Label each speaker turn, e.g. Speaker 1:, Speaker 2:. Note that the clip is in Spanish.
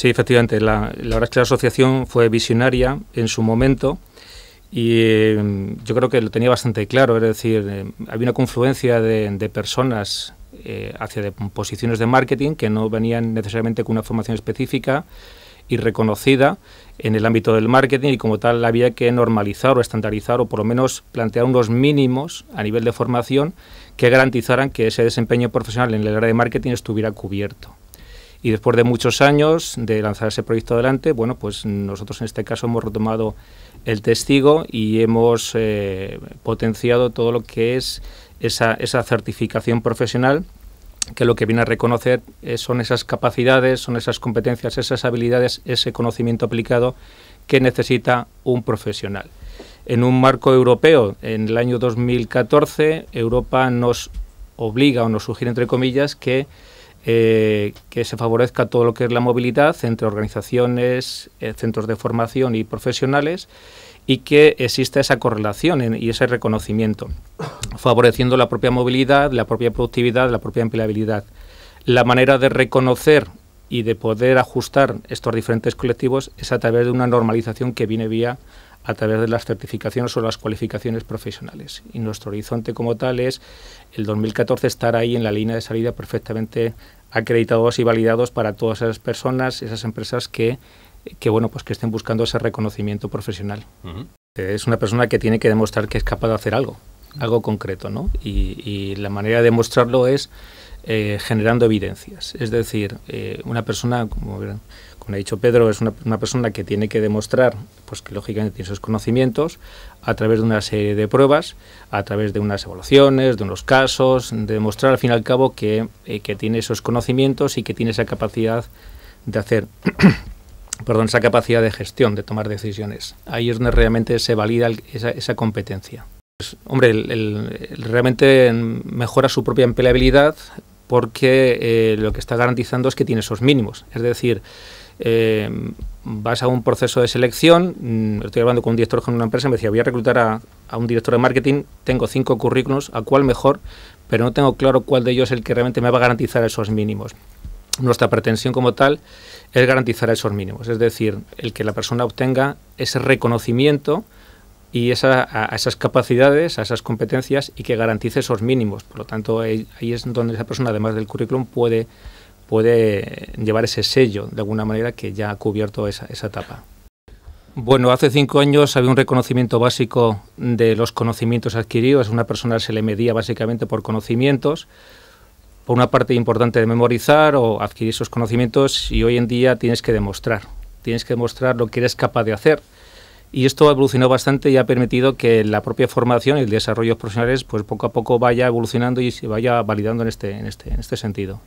Speaker 1: Sí, efectivamente. La, verdad es que la asociación fue visionaria en su momento y em, yo creo que lo tenía bastante claro. Es decir, em, había una confluencia de, personas eh, hacia posiciones de marketing que no venían necesariamente con una formación específica y reconocida en el ámbito del marketing y como tal había que normalizar o estandarizar o por lo menos plantear unos mínimos a nivel de formación que garantizaran que ese desempeño profesional en el área de marketing estuviera cubierto. Y después de muchos años de lanzar ese proyecto adelante, bueno, pues nosotros en este caso hemos retomado el testigo y hemos eh, potenciado todo lo que es esa, esa certificación profesional que lo que viene a reconocer son esas capacidades, son esas competencias, esas habilidades, ese conocimiento aplicado que necesita un profesional. En un marco europeo, en el año 2014, Europa nos obliga o nos sugiere, entre comillas, que eh, que se favorezca todo lo que es la movilidad entre organizaciones, eh, centros de formación y profesionales y que exista esa correlación y ese reconocimiento, favoreciendo la propia movilidad, la propia productividad, la propia empleabilidad. La manera de reconocer y de poder ajustar estos diferentes colectivos es a través de una normalización que viene vía a través de las certificaciones o las cualificaciones profesionales. Y nuestro horizonte como tal es el 2014 estar ahí en la línea de salida perfectamente acreditados y validados para todas esas personas, esas empresas que, que bueno, pues que estén buscando ese reconocimiento profesional. Es una persona que tiene que demostrar que es capaz de hacer algo, algo concreto, ¿no? Y, y la manera de demostrarlo es eh, generando evidencias. Es decir, eh, una persona, como, ha dicho Pedro, es una, persona que tiene que demostrar, pues que lógicamente tiene esos conocimientos, a través de una serie de pruebas, a través de unas evaluaciones, de unos casos, de demostrar al fin y al cabo que, eh, tiene esos conocimientos y que tiene esa capacidad de hacer perdón, esa capacidad de gestión, de tomar decisiones. Ahí es donde realmente se valida esa, competencia. Pues, hombre, realmente mejora su propia empleabilidad porque eh, lo que está garantizando es que tiene esos mínimos. Es decir, eh, vas a un proceso de selección, mm, estoy hablando con un director de una empresa, me decía, voy a reclutar a un director de marketing, tengo cinco currículos, a cuál mejor, pero no tengo claro cuál de ellos es el que realmente me va a garantizar esos mínimos. Nuestra pretensión como tal es garantizar esos mínimos, es decir, el que la persona obtenga ese reconocimiento, y a esas capacidades, a esas competencias y que garantice esos mínimos. Por lo tanto, ahí, es donde esa persona, además del currículum, puede, puede llevar ese sello de alguna manera que ya ha cubierto esa, esa etapa. Bueno, hace cinco años había un reconocimiento básico de los conocimientos adquiridos. una persona se le medía básicamente por conocimientos. Por una parte importante de memorizar o adquirir esos conocimientos y hoy en día tienes que demostrar. Tienes que demostrar lo que eres capaz de hacer y esto ha evolucionado bastante y ha permitido que la propia formación y el desarrollo profesional profesionales pues poco a poco vaya evolucionando y se vaya validando en este, en este, en este sentido.